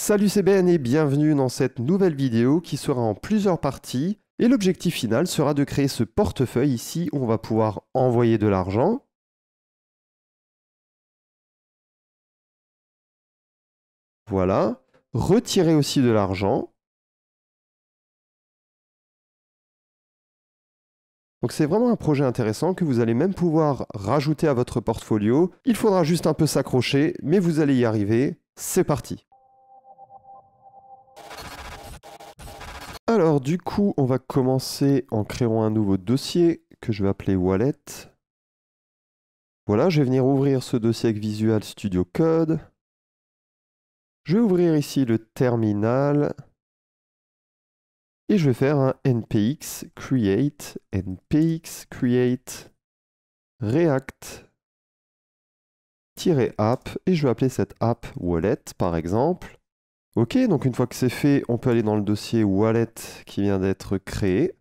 Salut c'est ben et bienvenue dans cette nouvelle vidéo qui sera en plusieurs parties et l'objectif final sera de créer ce portefeuille ici où on va pouvoir envoyer de l'argent voilà, retirer aussi de l'argent Donc c'est vraiment un projet intéressant que vous allez même pouvoir rajouter à votre portfolio. Il faudra juste un peu s'accrocher, mais vous allez y arriver. C'est parti Alors du coup, on va commencer en créant un nouveau dossier que je vais appeler Wallet. Voilà, je vais venir ouvrir ce dossier avec Visual Studio Code. Je vais ouvrir ici le terminal et je vais faire un npx create, npx create react-app et je vais appeler cette app wallet par exemple. Ok, donc une fois que c'est fait, on peut aller dans le dossier wallet qui vient d'être créé.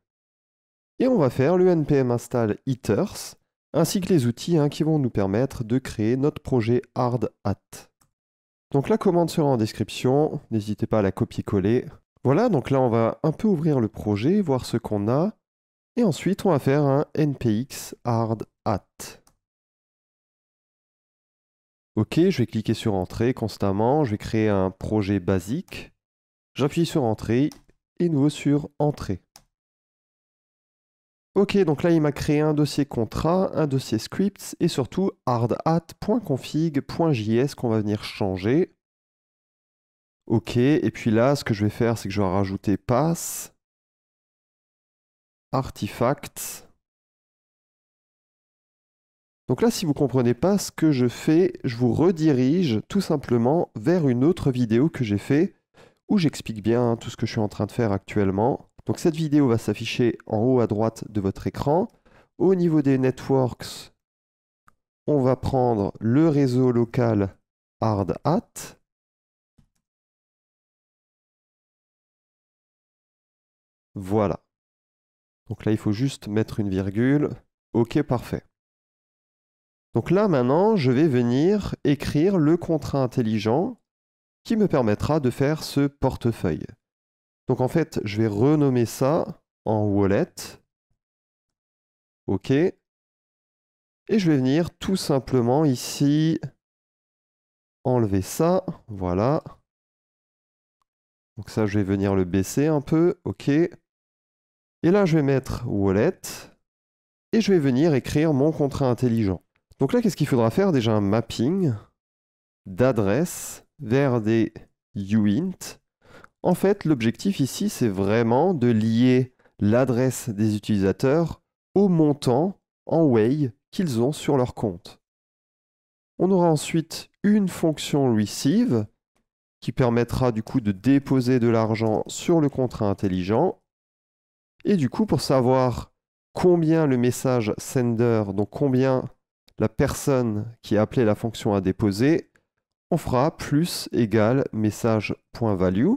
Et on va faire le npm install ethers, ainsi que les outils hein, qui vont nous permettre de créer notre projet hard hat. Donc la commande sera en description, n'hésitez pas à la copier-coller. Voilà, donc là on va un peu ouvrir le projet, voir ce qu'on a, et ensuite on va faire un npx hard hat. OK, je vais cliquer sur Entrée constamment, je vais créer un projet basique. J'appuie sur Entrée et nouveau sur Entrée. OK, donc là, il m'a créé un dossier contrat, un dossier scripts et surtout hardhat.config.js qu'on va venir changer. OK, et puis là, ce que je vais faire, c'est que je vais rajouter pass, Artifacts. Donc là, si vous ne comprenez pas ce que je fais, je vous redirige tout simplement vers une autre vidéo que j'ai fait où j'explique bien tout ce que je suis en train de faire actuellement. Donc cette vidéo va s'afficher en haut à droite de votre écran. Au niveau des networks, on va prendre le réseau local hardhat. Voilà. Donc là, il faut juste mettre une virgule. OK, parfait. Donc là maintenant, je vais venir écrire le contrat intelligent qui me permettra de faire ce portefeuille. Donc en fait, je vais renommer ça en wallet. OK. Et je vais venir tout simplement ici enlever ça. Voilà. Donc ça, je vais venir le baisser un peu. OK. Et là, je vais mettre wallet. Et je vais venir écrire mon contrat intelligent. Donc là, qu'est-ce qu'il faudra faire Déjà un mapping d'adresse vers des uint. En fait, l'objectif ici, c'est vraiment de lier l'adresse des utilisateurs au montant en way qu'ils ont sur leur compte. On aura ensuite une fonction receive qui permettra du coup de déposer de l'argent sur le contrat intelligent. Et du coup, pour savoir combien le message sender, donc combien la personne qui a appelé la fonction à déposer, on fera plus égale message.value.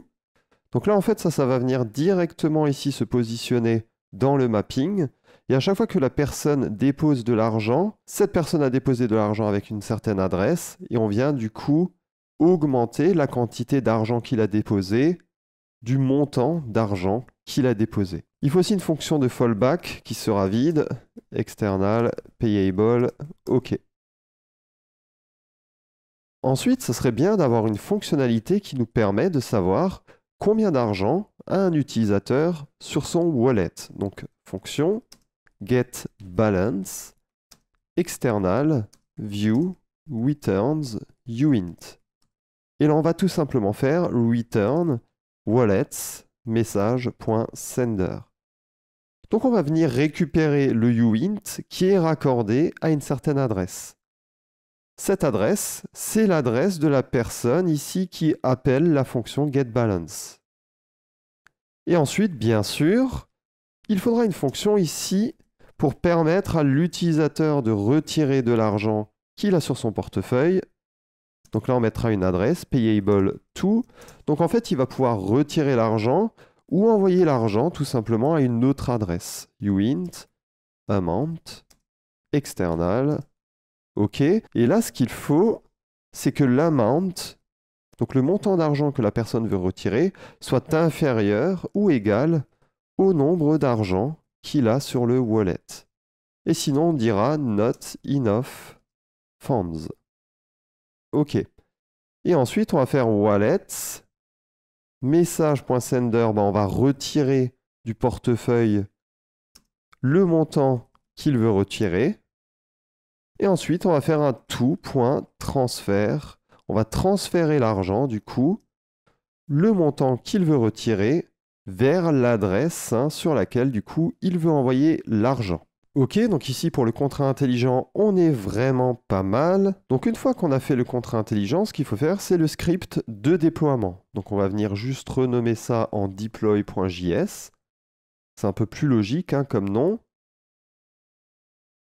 Donc là, en fait, ça, ça va venir directement ici se positionner dans le mapping. Et à chaque fois que la personne dépose de l'argent, cette personne a déposé de l'argent avec une certaine adresse et on vient du coup augmenter la quantité d'argent qu'il a déposé du montant d'argent qu'il a déposé. Il faut aussi une fonction de fallback qui sera vide, external, payable, OK. Ensuite, ce serait bien d'avoir une fonctionnalité qui nous permet de savoir combien d'argent a un utilisateur sur son wallet. Donc fonction get balance external view returns uint. Et là on va tout simplement faire return wallets message.sender. Donc on va venir récupérer le uint qui est raccordé à une certaine adresse. Cette adresse, c'est l'adresse de la personne ici qui appelle la fonction getBalance. Et ensuite, bien sûr, il faudra une fonction ici pour permettre à l'utilisateur de retirer de l'argent qu'il a sur son portefeuille donc là, on mettra une adresse, payable to. Donc en fait, il va pouvoir retirer l'argent ou envoyer l'argent tout simplement à une autre adresse. uint, amount, external. OK. Et là, ce qu'il faut, c'est que l'amount, donc le montant d'argent que la personne veut retirer, soit inférieur ou égal au nombre d'argent qu'il a sur le wallet. Et sinon, on dira not enough funds. OK. Et ensuite, on va faire wallet, message.sender, bah, on va retirer du portefeuille le montant qu'il veut retirer. Et ensuite, on va faire un tout.transfer, On va transférer l'argent, du coup, le montant qu'il veut retirer vers l'adresse hein, sur laquelle, du coup, il veut envoyer l'argent. Ok, donc ici pour le contrat intelligent, on est vraiment pas mal. Donc une fois qu'on a fait le contrat intelligent, ce qu'il faut faire, c'est le script de déploiement. Donc on va venir juste renommer ça en deploy.js. C'est un peu plus logique hein, comme nom.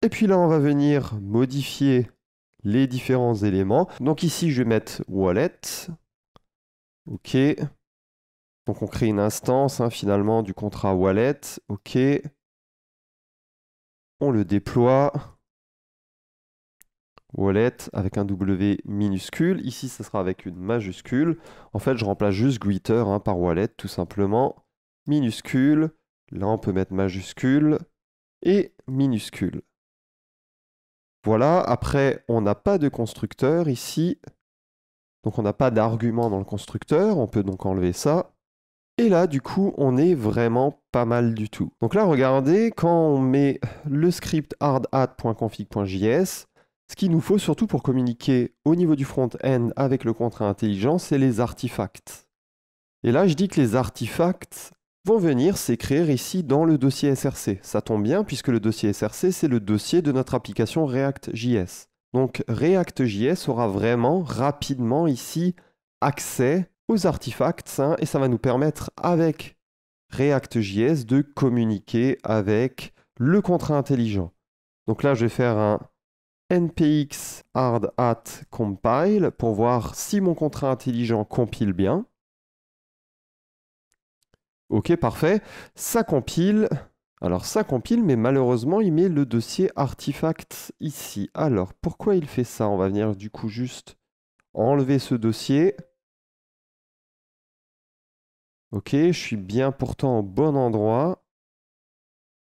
Et puis là, on va venir modifier les différents éléments. Donc ici, je vais mettre wallet. OK. Donc on crée une instance hein, finalement du contrat wallet. OK on le déploie. Wallet avec un W minuscule. Ici, ça sera avec une majuscule. En fait, je remplace juste Guiter hein, par Wallet, tout simplement. Minuscule. Là, on peut mettre majuscule et minuscule. Voilà, après, on n'a pas de constructeur ici. Donc, on n'a pas d'argument dans le constructeur. On peut donc enlever ça. Et là, du coup, on est vraiment pas mal du tout. Donc là, regardez, quand on met le script hardhat.config.js, ce qu'il nous faut surtout pour communiquer au niveau du front-end avec le contrat intelligent, c'est les artefacts. Et là, je dis que les artefacts vont venir s'écrire ici dans le dossier SRC. Ça tombe bien puisque le dossier SRC, c'est le dossier de notre application React.js. Donc React.js aura vraiment rapidement ici accès aux artefacts hein, et ça va nous permettre avec js de communiquer avec le contrat intelligent. Donc là, je vais faire un npx hard at compile pour voir si mon contrat intelligent compile bien. Ok, parfait. Ça compile. Alors ça compile, mais malheureusement, il met le dossier artifact ici. Alors pourquoi il fait ça On va venir du coup juste enlever ce dossier. Ok, je suis bien pourtant au bon endroit.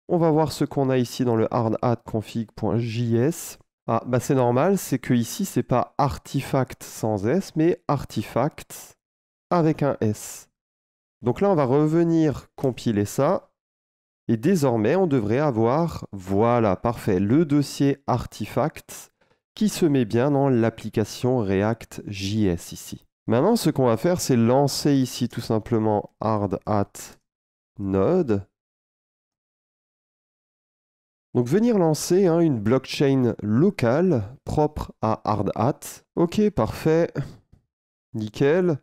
On va voir ce qu'on a ici dans le hardhatconfig.js. Ah, bah c'est normal, c'est que ici, c'est pas artifact sans S, mais artifact avec un S. Donc là, on va revenir compiler ça. Et désormais, on devrait avoir, voilà, parfait, le dossier artifact qui se met bien dans l'application React.js ici. Maintenant, ce qu'on va faire, c'est lancer ici tout simplement Hardhat node. Donc venir lancer hein, une blockchain locale propre à hardhat. Ok, parfait. Nickel.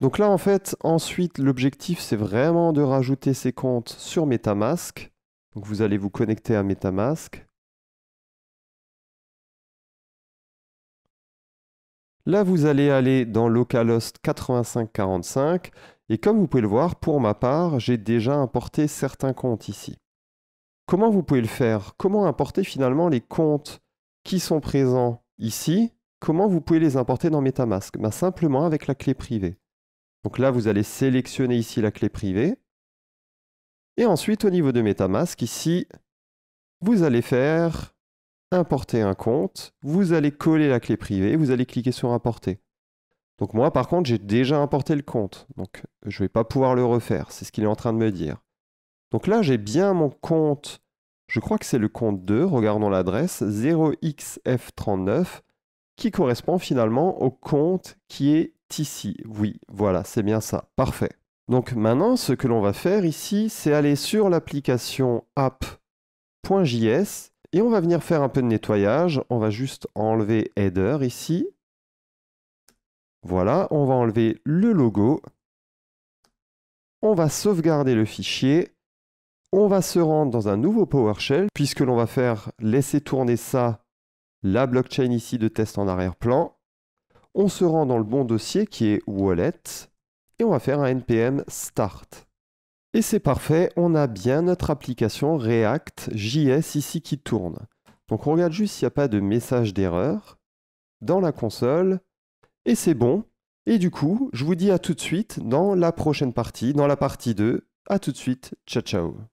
Donc là, en fait, ensuite, l'objectif, c'est vraiment de rajouter ces comptes sur Metamask. Donc vous allez vous connecter à Metamask. Là, vous allez aller dans localhost 8545 et comme vous pouvez le voir, pour ma part, j'ai déjà importé certains comptes ici. Comment vous pouvez le faire Comment importer finalement les comptes qui sont présents ici Comment vous pouvez les importer dans MetaMask bah, Simplement avec la clé privée. Donc là, vous allez sélectionner ici la clé privée. Et ensuite, au niveau de MetaMask, ici, vous allez faire importer un compte, vous allez coller la clé privée, vous allez cliquer sur importer. Donc moi par contre j'ai déjà importé le compte, donc je ne vais pas pouvoir le refaire, c'est ce qu'il est en train de me dire. Donc là j'ai bien mon compte, je crois que c'est le compte 2, regardons l'adresse, 0xf39, qui correspond finalement au compte qui est ici. Oui, voilà, c'est bien ça, parfait. Donc maintenant ce que l'on va faire ici, c'est aller sur l'application app.js et on va venir faire un peu de nettoyage. On va juste enlever header ici. Voilà, on va enlever le logo. On va sauvegarder le fichier. On va se rendre dans un nouveau PowerShell puisque l'on va faire laisser tourner ça, la blockchain ici de test en arrière-plan. On se rend dans le bon dossier qui est Wallet et on va faire un npm start. Et c'est parfait, on a bien notre application React JS ici qui tourne. Donc on regarde juste s'il n'y a pas de message d'erreur dans la console, et c'est bon. Et du coup, je vous dis à tout de suite dans la prochaine partie, dans la partie 2. À tout de suite, ciao ciao